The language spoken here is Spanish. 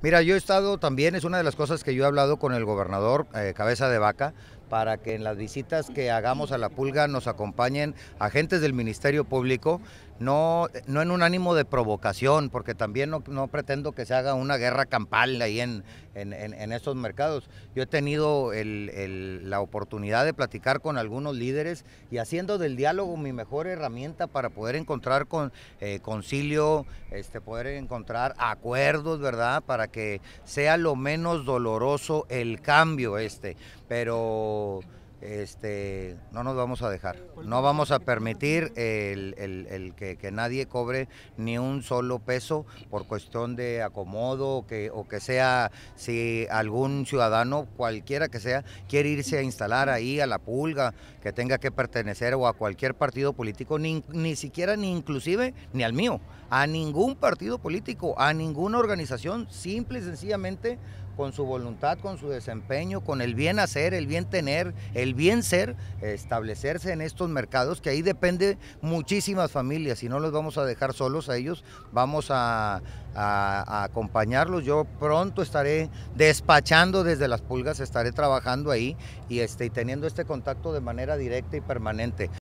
Mira, yo he estado también, es una de las cosas que yo he hablado con el gobernador eh, Cabeza de Vaca, para que en las visitas que hagamos a la pulga nos acompañen agentes del Ministerio Público, no, no en un ánimo de provocación, porque también no, pretendo que se haga una guerra campal ahí en, en, estos mercados. Yo he tenido la oportunidad de platicar con algunos líderes y haciendo del diálogo mi mejor herramienta para poder encontrar con, eh, concilio, este, poder encontrar acuerdos, ¿verdad? Para que sea lo menos doloroso el cambio este. Pero este, no nos vamos a dejar. No vamos a permitir que, nadie cobre ni un solo peso por cuestión de acomodo que, o que sea si algún ciudadano, cualquiera que sea, quiere irse a instalar ahí a la pulga, que tenga que pertenecer o a cualquier partido político, ni, ni siquiera ni inclusive ni al mío, a ningún partido político, a ninguna organización, simple y sencillamente con su voluntad, con su desempeño, con el bien hacer, el bien tener, el bien ser, establecerse en estos mercados, que ahí depende muchísimas familias y no los vamos a dejar solos a ellos, vamos a, acompañarlos. Yo pronto estaré despachando desde las pulgas, estaré trabajando ahí y, este, y teniendo este contacto de manera directa y permanente.